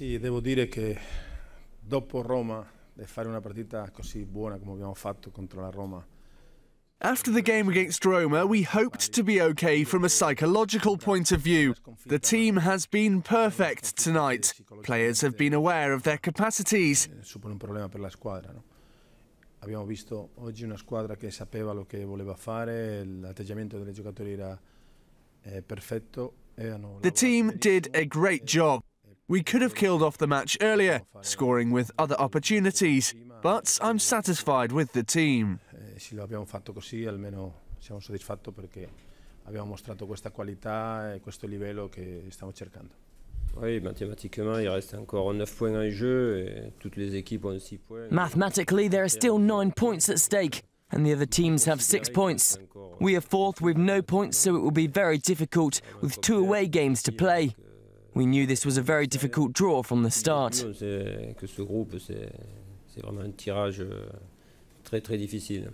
Sì, devo dire che dopo Roma e fare una partita così buona come abbiamo fatto contro la Roma After the game against Roma, we hoped to be okay from a psychological point of view. The team has been perfect tonight. Players have been aware of their capacities. Eh, Suppone un problema per la squadra, no? Abbiamo visto oggi una squadra che sapeva lo che voleva fare, l'atteggiamento dei giocatori era eh, perfetto. The team did a great job. We could have killed off the match earlier, scoring with other opportunities, but I'm satisfied with the team. Eh, Mathematically, there are still nine points at stake, and the other teams have six points. We are fourth with no points, so it will be very difficult with two away games to play. We knew this was a very difficult draw from the start. c'est vraiment un tirage euh, très très difficile.